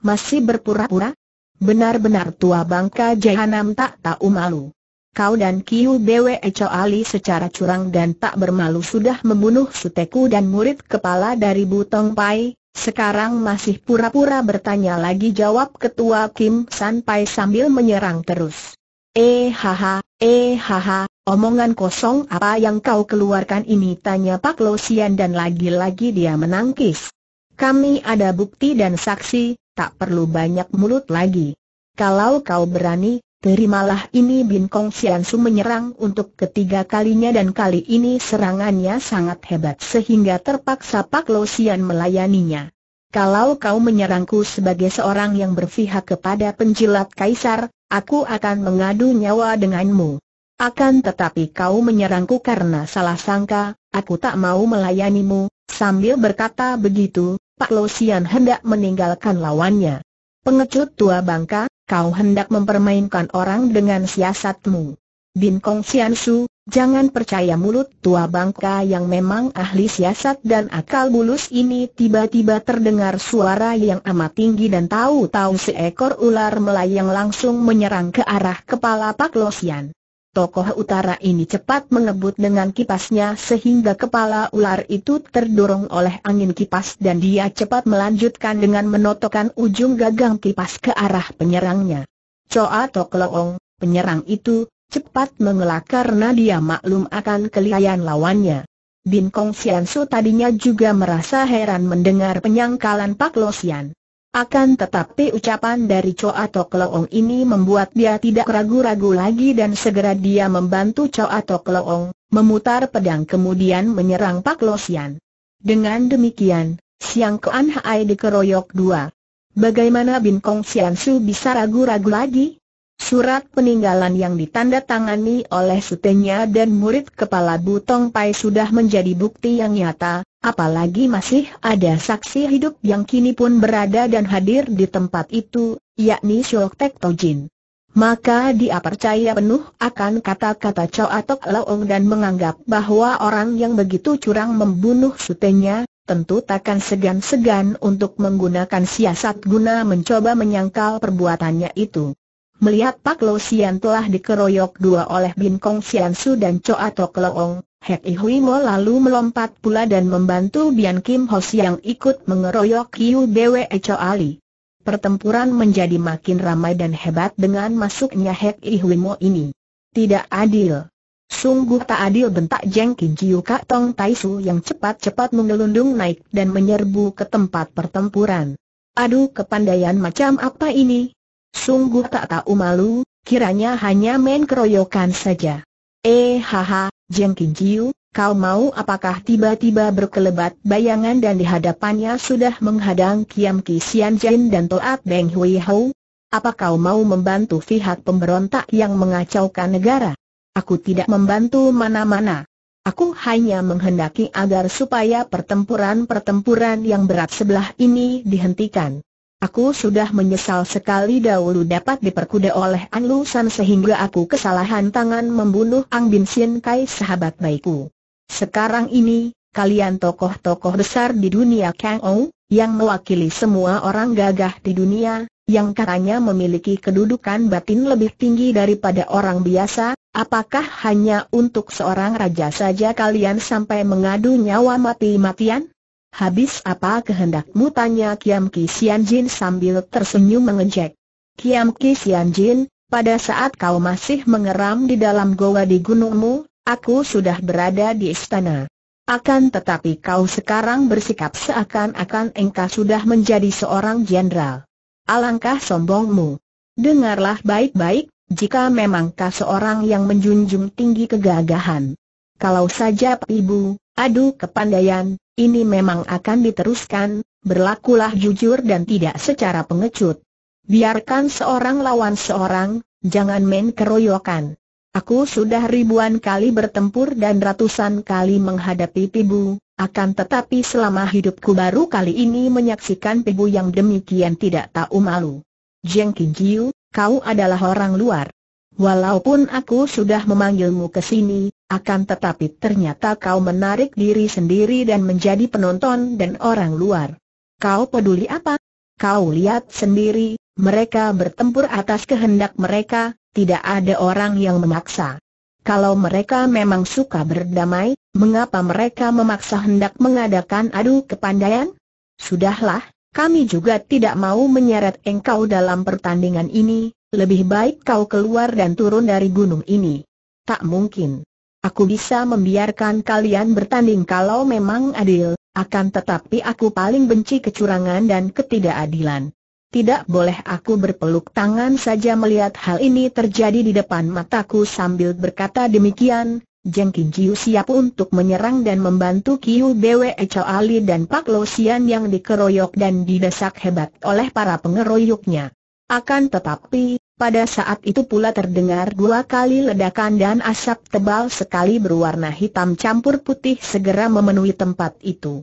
Masih berpura-pura? Benar-benar tua bangka jahanam tak tahu malu kau dan Kiu Bwe Ali secara curang dan tak bermalu sudah membunuh Suteku dan murid kepala dari Butong Pai, sekarang masih pura-pura bertanya lagi jawab ketua Kim San Pai sambil menyerang terus. Eh haha, eh haha, omongan kosong apa yang kau keluarkan ini tanya Pak Losian dan lagi-lagi dia menangkis. Kami ada bukti dan saksi, tak perlu banyak mulut lagi. Kalau kau berani, Terimalah ini Bin Kong Xiansu menyerang untuk ketiga kalinya dan kali ini serangannya sangat hebat sehingga terpaksa Pak Lo Sian melayaninya. Kalau kau menyerangku sebagai seorang yang berpihak kepada penjilat kaisar, aku akan mengadu nyawa denganmu. Akan tetapi kau menyerangku karena salah sangka, aku tak mau melayanimu, sambil berkata begitu, Pak Lo Sian hendak meninggalkan lawannya. Pengecut tua bangka, kau hendak mempermainkan orang dengan siasatmu. Bin Kong Sian Su, jangan percaya mulut tua bangka yang memang ahli siasat dan akal bulus ini tiba-tiba terdengar suara yang amat tinggi dan tahu-tahu seekor ular melayang langsung menyerang ke arah kepala Pak Losian tokoh utara ini cepat mengebut dengan kipasnya sehingga kepala ular itu terdorong oleh angin kipas dan dia cepat melanjutkan dengan menotokkan ujung gagang kipas ke arah penyerangnya. Coa Tok Loong, penyerang itu, cepat mengelak karena dia maklum akan kelihayan lawannya. Bin Kong Sian Su tadinya juga merasa heran mendengar penyangkalan Pak Lo Sian. Akan tetapi ucapan dari Choa Tok Leong ini membuat dia tidak ragu-ragu lagi dan segera dia membantu Choa Tok Leong, memutar pedang kemudian menyerang Pak Losian. Dengan demikian, Siang Kean Hai dikeroyok dua. Bagaimana Bin Kong Sian Su bisa ragu-ragu lagi? Surat peninggalan yang ditandatangani oleh sutenya dan murid kepala Butong Pai sudah menjadi bukti yang nyata, apalagi masih ada saksi hidup yang kini pun berada dan hadir di tempat itu, yakni Syok Tek Tojin. Maka dia percaya penuh akan kata-kata Chow Atok Laong dan menganggap bahwa orang yang begitu curang membunuh sutenya, tentu takkan segan-segan untuk menggunakan siasat guna mencoba menyangkal perbuatannya itu. Melihat Pak Lo Sian telah dikeroyok dua oleh Bin Kong Sian Su dan Choa Tok Leong, Hek I Hui Mo lalu melompat pula dan membantu Bian Kim Ho yang ikut mengeroyok Yu Bwe Choa Ali. Pertempuran menjadi makin ramai dan hebat dengan masuknya Hek I Hui Mo ini. Tidak adil. Sungguh tak adil bentak Jeng Kin Jiu Kak Tong Tai Su yang cepat-cepat mengelundung naik dan menyerbu ke tempat pertempuran. Aduh kepandaian macam apa ini? Sungguh tak tahu malu, kiranya hanya main keroyokan saja. Eh haha, Jeng Kijiu, kau mau apakah tiba-tiba berkelebat bayangan dan di hadapannya sudah menghadang Kiam Ki Sian Jin dan Toat Beng Hui Hou? Apa kau mau membantu pihak pemberontak yang mengacaukan negara? Aku tidak membantu mana-mana. Aku hanya menghendaki agar supaya pertempuran-pertempuran yang berat sebelah ini dihentikan. Aku sudah menyesal sekali dahulu dapat diperkuda oleh An Lusan sehingga aku kesalahan tangan membunuh Ang Bin Sien Kai sahabat baikku. Sekarang ini, kalian tokoh-tokoh besar di dunia Kang Ou, yang mewakili semua orang gagah di dunia, yang katanya memiliki kedudukan batin lebih tinggi daripada orang biasa, apakah hanya untuk seorang raja saja kalian sampai mengadu nyawa mati-matian? Habis apa kehendakmu tanya Kiam Ki Jin sambil tersenyum mengejek. Kiam Ki Jin, pada saat kau masih mengeram di dalam goa di gunungmu, aku sudah berada di istana. Akan tetapi kau sekarang bersikap seakan-akan engkau sudah menjadi seorang jenderal. Alangkah sombongmu. Dengarlah baik-baik, jika memang kau seorang yang menjunjung tinggi kegagahan. Kalau saja ibu, Aduh kepandaian, ini memang akan diteruskan, berlakulah jujur dan tidak secara pengecut. Biarkan seorang lawan seorang, jangan main keroyokan. Aku sudah ribuan kali bertempur dan ratusan kali menghadapi Pibu, akan tetapi selama hidupku baru kali ini menyaksikan Pibu yang demikian tidak tahu malu. Jeng Kinjiu, kau adalah orang luar. Walaupun aku sudah memanggilmu ke sini, akan tetapi ternyata kau menarik diri sendiri dan menjadi penonton dan orang luar. Kau peduli apa? Kau lihat sendiri, mereka bertempur atas kehendak mereka, tidak ada orang yang memaksa. Kalau mereka memang suka berdamai, mengapa mereka memaksa hendak mengadakan adu kepandaian? Sudahlah, kami juga tidak mau menyeret engkau dalam pertandingan ini, lebih baik kau keluar dan turun dari gunung ini. Tak mungkin. Aku bisa membiarkan kalian bertanding kalau memang adil, akan tetapi aku paling benci kecurangan dan ketidakadilan. Tidak boleh aku berpeluk tangan saja melihat hal ini terjadi di depan mataku sambil berkata demikian, Jeng King siap untuk menyerang dan membantu Kiu Bwe Chow Ali dan Pak Lo yang dikeroyok dan didesak hebat oleh para pengeroyoknya. Akan tetapi, pada saat itu pula terdengar dua kali ledakan dan asap tebal sekali berwarna hitam campur putih segera memenuhi tempat itu.